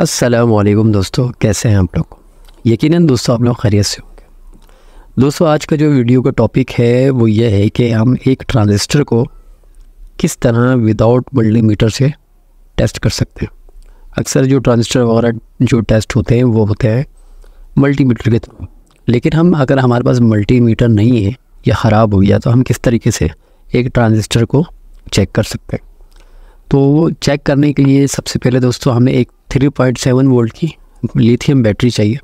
असलम दोस्तों कैसे हैं आप लोग यकीनन दोस्तों आप लोग खैरियत से होंगे दोस्तों आज का जो वीडियो का टॉपिक है वो ये है कि हम एक ट्रांजिस्टर को किस तरह विदाउट मल्टीमीटर से टेस्ट कर सकते हैं अक्सर जो ट्रांजिस्टर वगैरह जो टेस्ट होते हैं वो होते हैं मल्टीमीटर के थ्रू लेकिन हम अगर हमारे पास मल्टीमीटर नहीं है या ख़राब हो गया तो हम किस तरीके से एक ट्रांजिस्टर को चेक कर सकते हैं तो चेक करने के लिए सबसे पहले दोस्तों हमें एक थ्री पॉइंट सेवन वोल्ट की लिथियम बैटरी चाहिए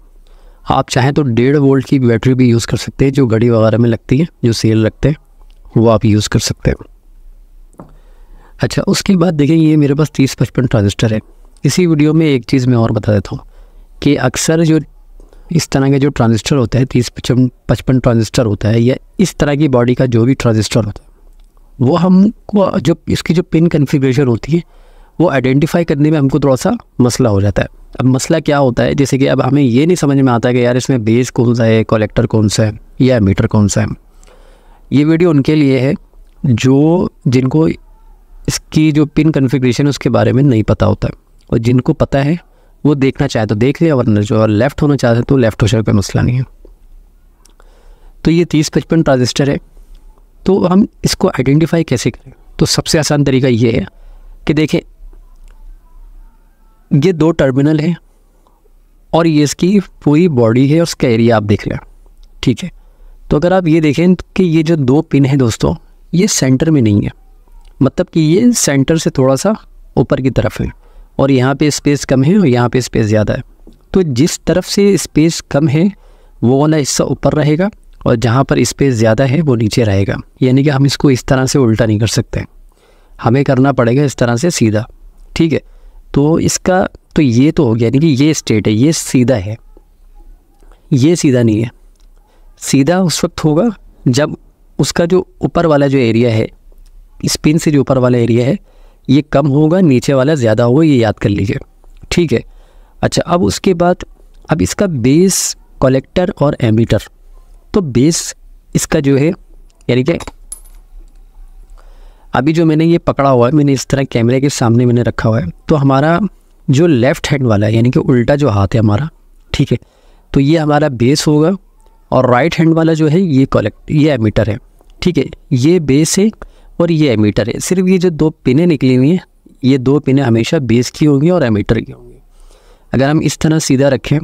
आप चाहें तो डेढ़ वोल्ट की बैटरी भी यूज़ कर सकते हैं जो घड़ी वगैरह में लगती है जो सेल लगते हैं वो आप यूज़ कर सकते हैं अच्छा उसके बाद देखें ये मेरे पास तीस पचपन ट्रांजिस्टर है इसी वीडियो में एक चीज़ मैं और बता देता हूँ कि अक्सर जो इस तरह के जो ट्रांजिस्टर होता है तीस पचपन पचपन ट्रांजिस्टर होता है या इस तरह की बॉडी का जो भी ट्रांजिस्टर होता है वो हमको जो इसकी जो पिन कन्फिग्रेशन होती है वो आइडेंटिफाई करने में हमको थोड़ा सा मसला हो जाता है अब मसला क्या होता है जैसे कि अब हमें ये नहीं समझ में आता है कि यार इसमें बेस कौन सा है कलेक्टर कौन सा है या मीटर कौन सा है ये वीडियो उनके लिए है जो जिनको इसकी जो पिन कन्फिग्रेशन है उसके बारे में नहीं पता होता और जिनको पता है वो देखना चाहे तो देख ले वरना जो लेफ़्ट होना चाहते हैं तो लेफ़्ट हो सकता कोई मसला नहीं है तो ये तीस पचपन ट्रांजिस्टर है तो हम इसको आइडेंटिफाई कैसे करें तो सबसे आसान तरीका ये है कि देखें ये दो टर्मिनल हैं और ये इसकी पूरी बॉडी है और उसका एरिया आप देख लें ठीक है तो अगर आप ये देखें कि ये जो दो पिन है दोस्तों ये सेंटर में नहीं है मतलब कि ये सेंटर से थोड़ा सा ऊपर की तरफ है और यहाँ पे स्पेस कम है और यहाँ पे स्पेस ज़्यादा है तो जिस तरफ से स्पेस कम है वो वाला हिस्सा ऊपर रहेगा और जहाँ पर स्पेस ज़्यादा है वो नीचे रहेगा यानी कि हम इसको इस तरह से उल्टा नहीं कर सकते हमें करना पड़ेगा इस तरह से सीधा ठीक है तो इसका तो ये तो हो गया यानी कि ये स्टेट है ये सीधा है ये सीधा नहीं है सीधा उस वक्त होगा जब उसका जो ऊपर वाला जो एरिया है स्पिन से जो ऊपर वाला एरिया है ये कम होगा नीचे वाला ज़्यादा होगा ये याद कर लीजिए ठीक है अच्छा अब उसके बाद अब इसका बेस कलेक्टर और एमिटर तो बेस इसका जो है यानी कि अभी जो मैंने ये पकड़ा हुआ है मैंने इस तरह कैमरे के सामने मैंने रखा हुआ है तो हमारा जो लेफ़्ट हैंड वाला है यानी कि उल्टा जो हाथ है हमारा ठीक है तो ये हमारा बेस होगा और राइट हैंड वाला जो है ये कलेक्ट ये एमीटर है ठीक है ये बेस है और ये एमीटर है सिर्फ ये जो दो पिने निकली हुई हैं ये दो पिने हमेशा बेस की होंगी और एमीटर की होंगी अगर हम इस तरह सीधा रखें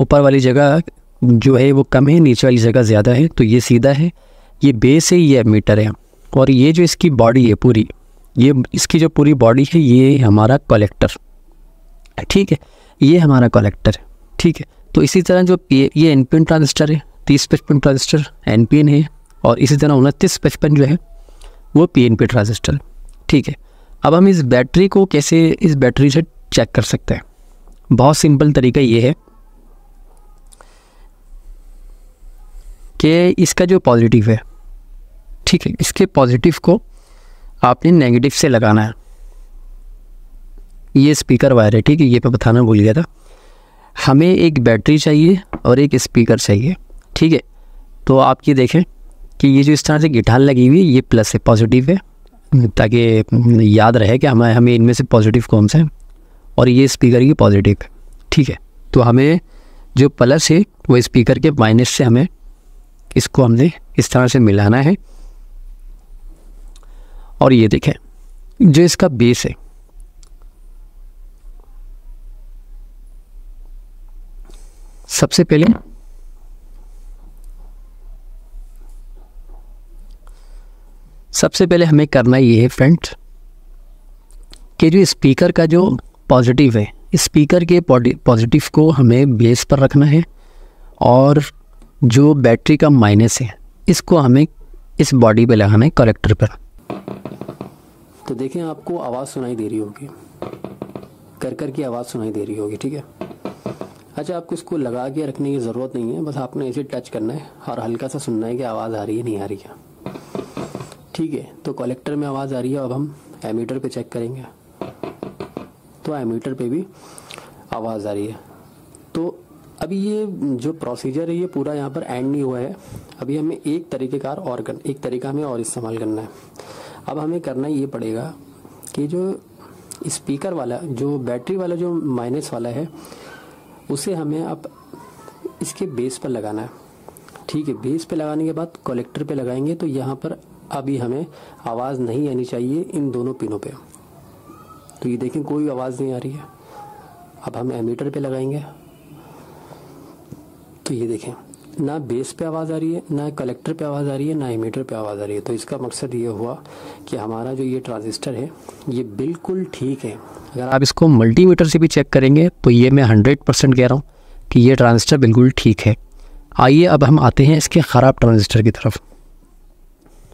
ऊपर वाली जगह जो है वो कम है नीचे वाली जगह ज़्यादा है तो ये सीधा है ये बेस है ये एमीटर है और ये जो इसकी बॉडी है पूरी ये इसकी जो पूरी बॉडी है ये हमारा कलेक्टर ठीक है ये हमारा कलेक्टर है ठीक है तो इसी तरह जो ये एन पी एन ट्रांजिस्टर है तीस पचपन ट्रांजिस्टर एन पी एन है और इसी तरह उनतीस पचपन जो है वो पी एन पी ट्रांजिस्टर ठीक है अब हम इस बैटरी को कैसे इस बैटरी से चेक कर सकते हैं बहुत सिंपल तरीका ये है कि इसका जो पॉजिटिव है ठीक है इसके पॉजिटिव को आपने नेगेटिव से लगाना है ये स्पीकर वायर है ठीक है ये मैं बताना भूल गया था हमें एक बैटरी चाहिए और एक स्पीकर चाहिए ठीक है तो आप ये देखें कि ये जो इस तरह से गिठान लगी हुई है ये प्लस है पॉजिटिव है ताकि याद रहे कि हमें हमें इनमें से पॉजिटिव कौन सा है और ये स्पीकर की पॉजिटिव है ठीक है तो हमें जो प्लस है वो स्पीकर के माइनस से हमें इसको हमने इस तरह से मिलाना है और ये देखें जो इसका बेस है सबसे पहले सबसे पहले हमें करना ये है फ्रेंड कि जो स्पीकर का जो पॉजिटिव है स्पीकर के पॉजिटिव को हमें बेस पर रखना है और जो बैटरी का माइनस है इसको हमें इस बॉडी पे लगाना है कलेक्टर पर तो देखें आपको आवाज़ सुनाई दे रही होगी कर कर की आवाज़ सुनाई दे रही होगी ठीक है अच्छा आपको इसको लगा के रखने की ज़रूरत नहीं है बस आपने इसे टच करना है और हल्का सा सुनना है कि आवाज़ आ रही है नहीं आ रही है ठीक है तो कलेक्टर में आवाज़ आ रही है अब हम एमीटर पे चेक करेंगे तो एमीटर पे भी आवाज़ आ रही है तो अभी ये जो प्रोसीजर है ये पूरा यहाँ पर एंड नहीं हुआ है अभी हमें एक तरीक़ेकार और कर, एक तरीका हमें और इस्तेमाल करना है अब हमें करना ये पड़ेगा कि जो स्पीकर वाला जो बैटरी वाला जो माइनस वाला है उसे हमें अब इसके बेस पर लगाना है ठीक है बेस पे लगाने के बाद कलेक्टर पे लगाएंगे तो यहाँ पर अभी हमें आवाज़ नहीं आनी चाहिए इन दोनों पिनों पे तो ये देखें कोई आवाज़ नहीं आ रही है अब हम एमीटर पे लगाएंगे तो ये देखें ना बेस पे आवाज़ आ रही है ना कलेक्टर पे आवाज़ आ रही है ना इमीटर पे आवाज़ आ रही है तो इसका मकसद ये हुआ कि हमारा जो ये ट्रांजिस्टर है ये बिल्कुल ठीक है अगर आप इसको मल्टीमीटर से भी चेक करेंगे तो ये मैं हंड्रेड परसेंट कह रहा हूँ कि ये ट्रांजिस्टर बिल्कुल ठीक है आइए अब हम आते हैं इसके ख़राब ट्रांजिस्टर की तरफ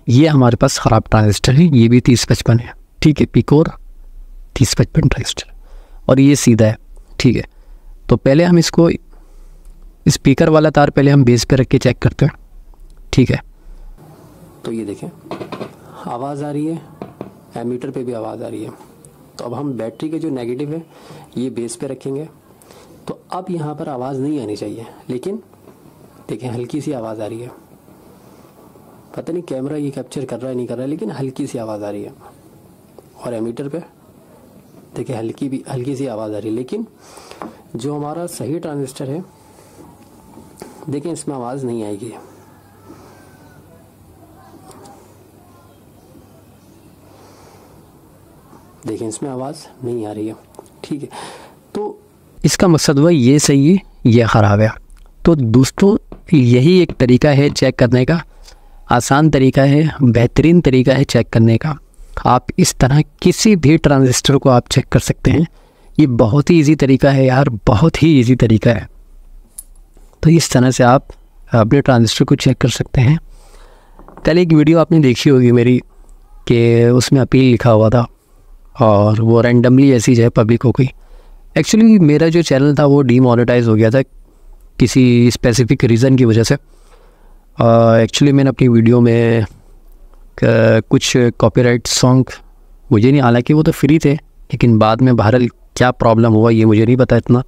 ये हमारे पास ख़राब ट्रांजिस्टर है ये भी तीस पचपन है ठीक है पिकोर तीस पचपन ट्रांजिस्टर और ये सीधा है ठीक है तो पहले हम इसको स्पीकर वाला तार पहले हम बेस पे रख के चेक करते हैं ठीक है तो ये देखें आवाज़ आ रही है एमीटर पे भी आवाज़ आ रही है तो अब हम बैटरी के जो नेगेटिव है ये बेस पे रखेंगे तो अब यहाँ पर आवाज़ नहीं आनी चाहिए लेकिन देखें हल्की सी आवाज़ आ रही है पता नहीं कैमरा ये कैप्चर कर रहा है नहीं कर रहा है लेकिन हल्की सी आवाज़ आ रही है और एमीटर पे देखिए हल्की भी हल्की सी आवाज़ आ रही है लेकिन जो हमारा सही ट्रांजिस्टर है देखें इसमें आवाज़ नहीं आएगी देखें इसमें आवाज़ नहीं आ रही है ठीक है तो इसका मकसद हुआ ये सही है यह ख़राब है तो दोस्तों यही एक तरीका है चेक करने का आसान तरीका है बेहतरीन तरीका है चेक करने का आप इस तरह किसी भी ट्रांजिस्टर को आप चेक कर सकते हैं ये बहुत ही इजी तरीका है यार बहुत ही इजी तरीका है तो इस तरह से आप अपने ट्रांजिस्टर को चेक कर सकते हैं कल एक वीडियो आपने देखी होगी मेरी कि उसमें अपील लिखा हुआ था और वो रैंडमली ऐसी जो है पब्लिक हो गई एक्चुअली मेरा जो चैनल था वो डीमोनेटाइज हो गया था किसी स्पेसिफिक रीज़न की वजह से एक्चुअली मैंने अपनी वीडियो में कुछ कॉपीराइट सॉन्ग मुझे नहीं हालांकि वो तो फ्री थे लेकिन बाद में बहरहाल क्या प्रॉब्लम हुआ ये मुझे नहीं पता इतना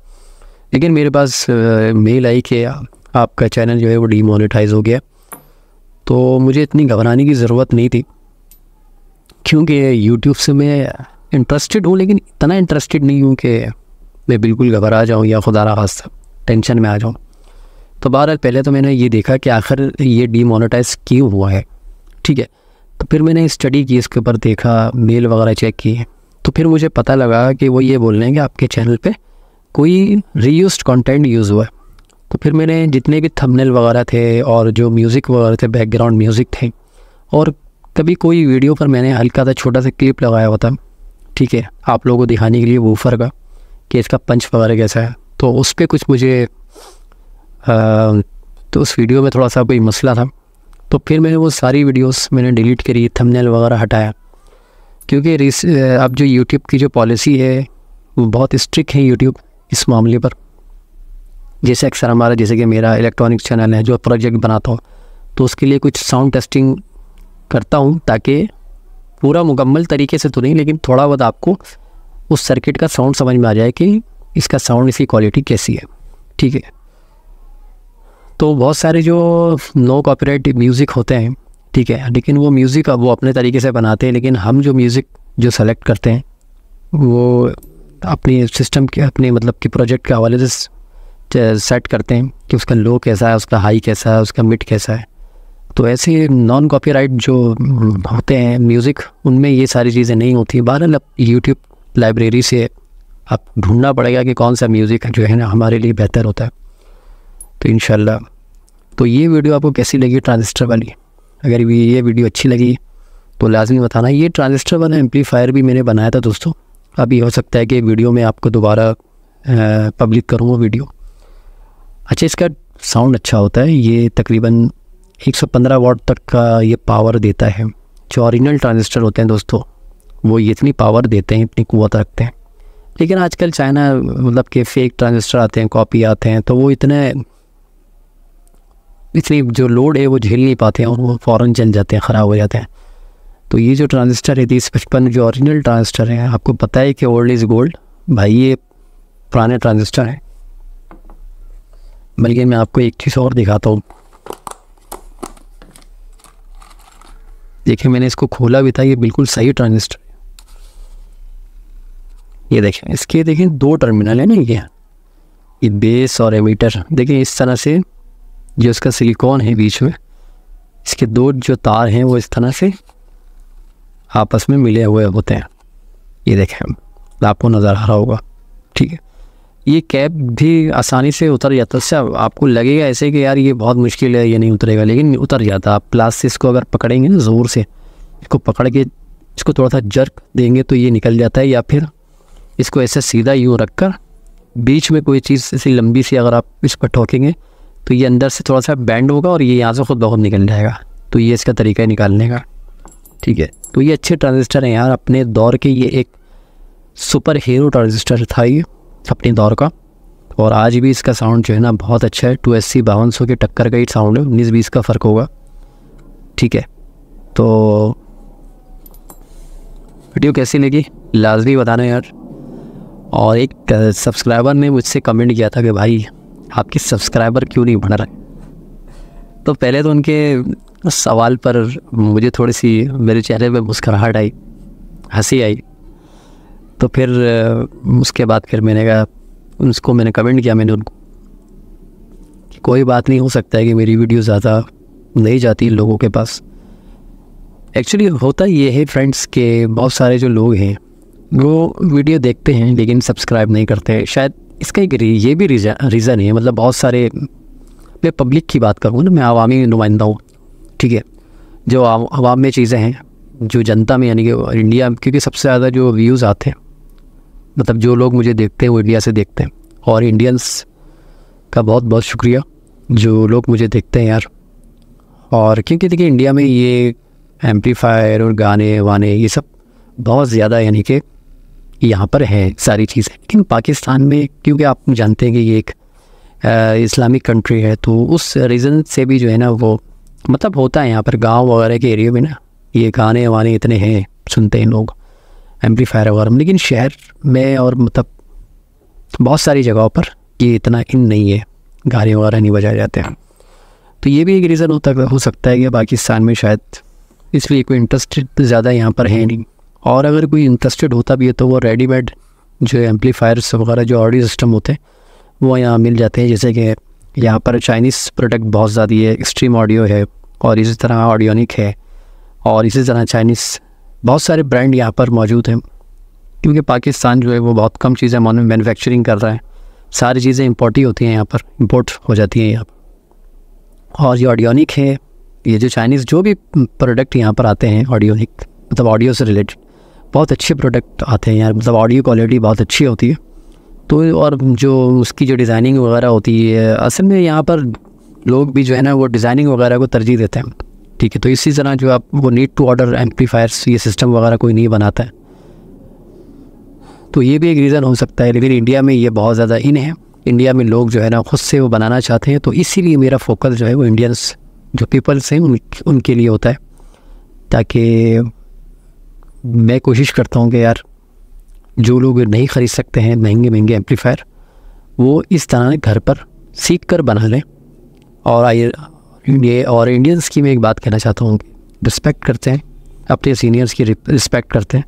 लेकिन मेरे पास मेल आई कि आपका चैनल जो है वो डीमोनेटाइज हो गया तो मुझे इतनी घबराने की ज़रूरत नहीं थी क्योंकि यूट्यूब से मैं इंटरेस्टेड हूँ लेकिन इतना इंटरेस्टेड नहीं हूँ कि मैं बिल्कुल घबरा जाऊँ या खुदा रहा टेंशन में आ जाऊँ तो बहरहाल पहले तो मैंने ये देखा कि आखिर ये डीमोनेटाइज क्यों हुआ है ठीक है तो फिर मैंने स्टडी की इसके ऊपर देखा मेल वगैरह चेक किए तो फिर मुझे पता लगा कि वो ये बोल रहे हैं कि आपके चैनल पे कोई रीयूज कंटेंट यूज़ हुआ तो फिर मैंने जितने भी थंबनेल वगैरह थे और जो म्यूज़िक वगैरह थे बैकग्राउंड म्यूज़िक थे और कभी कोई वीडियो पर मैंने हल्का सा छोटा सा क्लिप लगाया हुआ था ठीक है आप लोगों को दिखाने के लिए वूफर का कि इसका पंच वगैरह कैसा है तो उस पर कुछ मुझे आ, तो उस वीडियो में थोड़ा सा कोई मसला था तो फिर मैंने वो सारी वीडियोस मैंने डिलीट करी थंबनेल वगैरह हटाया क्योंकि अब जो यूट्यूब की जो पॉलिसी है वो बहुत स्ट्रिक्ट है यूट्यूब इस मामले पर जैसे अक्सर हमारा जैसे कि मेरा इलेक्ट्रॉनिक चैनल है जो प्रोजेक्ट बनाता हूँ तो उसके लिए कुछ साउंड टेस्टिंग करता हूँ ताकि पूरा मुकम्मल तरीके से तो नहीं लेकिन थोड़ा बहुत आपको उस सर्किट का साउंड समझ में आ जाए कि इसका साउंड इसकी क्वालिटी कैसी है ठीक है तो बहुत सारे जो नो कॉपरेट म्यूज़िक होते हैं ठीक है लेकिन वो म्यूज़िक वो अपने तरीके से बनाते हैं लेकिन हम जो म्यूज़िक जो सेलेक्ट करते हैं वो अपने सिस्टम के अपने मतलब कि प्रोजेक्ट के हवाले से सेट करते हैं कि उसका लो कैसा है उसका हाई कैसा है उसका मिड कैसा है तो ऐसे नॉन कॉपीराइट जो होते हैं म्यूज़िक उनमें ये सारी चीज़ें नहीं होती बहरहाल अब यूट्यूब लाइब्रेरी से आप ढूंढना पड़ेगा कि कौन सा म्यूज़िक जो है ना हमारे लिए बेहतर होता है तो इन तो ये वीडियो आपको कैसी लगी ट्रांजिस्टर वाली अगर ये वीडियो अच्छी लगी तो लाजमी बताना ये ट्रांजिस्टर वाला एम्पलीफायर भी मैंने बनाया था दोस्तों अभी हो सकता है कि वीडियो में आपको दोबारा पब्लिक करूँगा वीडियो अच्छा इसका साउंड अच्छा होता है ये तकरीबन 115 वाट तक का ये पावर देता है जो औरिजिनल ट्रांजिस्टर होते हैं दोस्तों वो ये इतनी पावर देते हैं इतनी कुत रखते हैं लेकिन आजकल चाइना मतलब के फेक ट्रांजिस्टर आते हैं कॉपी आते हैं तो वो इतने इतनी जो लोड है वो झेल नहीं पाते हैं और वो फ़ौर जल जाते हैं ख़राब हो जाते हैं तो ये जो ट्रांजिस्टर है तीस पचपन जो ओरिजिनल ट्रांजिस्टर है आपको पता है कि ओल्ड इज़ गोल्ड भाई ये पुराने ट्रांजिस्टर हैं बल्कि मैं आपको एक चीज़ और दिखाता हूँ देखिए मैंने इसको खोला भी था ये बिल्कुल सही ट्रांजिस्टर है ये देखें इसके देखें दो टर्मिनल है ना ये ये बेस और एमीटर देखें इस तरह से जो इसका सिलिकॉन है बीच में इसके दो जो तार हैं वो इस तरह से आपस में मिले हुए होते हैं ये देखें आपको नज़र आ रहा होगा ठीक है ये कैब भी आसानी से उतर जाता है अच्छा, आपको लगेगा ऐसे कि यार ये बहुत मुश्किल है ये नहीं उतरेगा लेकिन उतर जाता आप प्लास से इसको अगर पकड़ेंगे ना ज़ोर से इसको पकड़ के इसको थोड़ा सा जर्क देंगे तो ये निकल जाता है या फिर इसको ऐसे सीधा यूँ रख कर बीच में कोई चीज़ ऐसी लंबी सी अगर आप इस पर ठोकेंगे तो ये अंदर से थोड़ा सा बैंड होगा और ये यहाँ से खुद बहुत निकल जाएगा तो ये इसका तरीका है निकालने का ठीक है तो ये अच्छे ट्रांजिस्टर हैं यार अपने दौर के ये एक सुपर हीरो ट्रांजिस्टर था ये अपने दौर का और आज भी इसका साउंड जो है ना बहुत अच्छा है टू एस सी बावन सौ के टक्कर का ही साउंड है उन्नीस बीस का फ़र्क होगा ठीक है तो वीडियो कैसी लगी लाजमी बताना यार और एक सब्सक्राइबर ने मुझसे कमेंट किया था कि भाई आपके सब्सक्राइबर क्यों नहीं बढ़ रहे तो पहले तो उनके उस सवाल पर मुझे थोड़ी सी मेरे चेहरे पर मुस्कराहट आई हंसी आई तो फिर उसके बाद फिर मैंने कहा उसको मैंने कमेंट किया मैंने उनको कि कोई बात नहीं हो सकता है कि मेरी वीडियो ज़्यादा नहीं जाती लोगों के पास एक्चुअली होता ये है फ्रेंड्स के बहुत सारे जो लोग हैं वो वीडियो देखते हैं लेकिन सब्सक्राइब नहीं करते शायद इसका एक ये भी रीज़न है मतलब बहुत सारे मैं पब्लिक की बात करूँ ना मैं आवामी नुमाइंदा हूँ ठीक है जो आवाम में चीज़ें हैं जो जनता में यानी कि इंडिया क्योंकि सबसे ज़्यादा जो व्यूज़ आते हैं मतलब जो लोग मुझे देखते हैं वो इंडिया से देखते हैं और इंडियंस का बहुत बहुत शुक्रिया जो लोग मुझे देखते हैं यार और क्योंकि देखिए इंडिया में ये एम्पलीफायर और गाने वाने ये सब बहुत ज़्यादा यानी कि यहाँ पर है सारी चीज़ें लेकिन पाकिस्तान में क्योंकि आप जानते हैं कि ये एक इस्लामिक कंट्री है तो उस रीज़न से भी जो है ना वो मतलब होता है यहाँ पर गांव वगैरह के एरिया में ना ये गाने वाने इतने हैं सुनते हैं लोग एम्पलीफायर वगैरह में लेकिन शहर में और मतलब बहुत सारी जगहों पर ये इतना इन नहीं है गाने वगैरह नहीं बजाए जाते हैं तो ये भी एक रीज़न होता हो सकता है कि पाकिस्तान में शायद इसलिए कोई इंटरेस्टेड तो ज़्यादा यहाँ पर है नहीं और अगर कोई इंटरेस्टेड होता भी है तो वो रेडीमेड जो एम्पलीफायर्स वगैरह जो ऑडियो सिस्टम होते हैं वो यहाँ मिल जाते हैं जैसे कि यहाँ पर चाइनीज़ प्रोडक्ट बहुत ज़्यादा है एक्सट्रीम ऑडियो है और इसी तरह ऑडियोनिक है और इसी तरह चाइनीज़ बहुत सारे ब्रांड यहाँ पर मौजूद हैं क्योंकि पाकिस्तान जो है वो बहुत कम चीज़ें मैनुफेक्चरिंग कर रहा है सारी चीज़ें इम्पोर्ट ही होती हैं यहाँ पर इम्पोर्ट हो जाती हैं यहाँ पर और ये ऑडियोनिक है ये जो चाइनीज़ जो भी प्रोडक्ट यहाँ पर आते हैं ऑडियोनिक मतलब ऑडियो से रिलेटेड बहुत अच्छे प्रोडक्ट आते हैं यार मतलब ऑडियो क्वालिटी बहुत अच्छी होती है तो और जो उसकी जो डिज़ाइनिंग वगैरह होती है असल में यहाँ पर लोग भी जो है ना वो डिज़ाइनिंग वगैरह को तरजीह देते हैं ठीक है तो इसी तरह जो आप वो नीड टू ऑर्डर एम्पलीफायर्स ये सिस्टम वगैरह कोई नहीं बनाता है तो ये भी एक रीज़न हो सकता है लेकिन इंडिया में ये बहुत ज़्यादा इन है इंडिया में लोग जो है ना ख़ुद से वो बनाना चाहते हैं तो इसीलिए मेरा फोकस जो है वो इंडियंस जो पीपल्स हैं उनके लिए होता है ताकि मैं कोशिश करता हूँ कि यार जो लोग नहीं ख़रीद सकते हैं महंगे महंगे एम्पलीफायर वो इस तरह घर पर सीख कर बना लें और आई ये और इंडियंस की मैं एक बात कहना चाहता हूँ रिस्पेक्ट करते हैं अपने सीनियर्स की रिस्पेक्ट करते हैं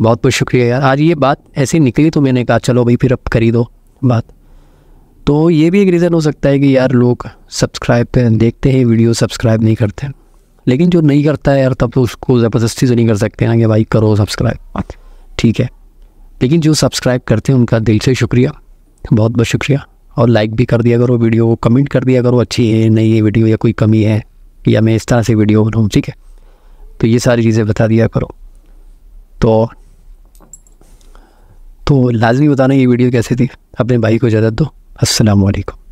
बहुत बहुत शुक्रिया यार आज ये बात ऐसे निकली तो मैंने कहा चलो भाई फिर अब खरीदो बात तो ये भी एक रीज़न हो सकता है कि यार लोग सब्सक्राइब देखते हैं वीडियो सब्सक्राइब नहीं करते हैं लेकिन जो नहीं करता है यार तब तो उसको ज़बरदस्ती से तो नहीं कर सकते हैं कि भाई करो सब्सक्राइब ठीक है लेकिन जो सब्सक्राइब करते हैं उनका दिल से शुक्रिया बहुत बहुत शुक्रिया और लाइक भी कर दिया करो वीडियो को कमेंट कर दिया करो अच्छी है नहीं है वीडियो या कोई कमी है या मैं इस तरह से वीडियो बनाऊँ ठीक है तो ये सारी चीज़ें बता दिया करो तो तो लाजमी बताना ये वीडियो कैसे थी अपने भाई को इजाज़त दो असलकम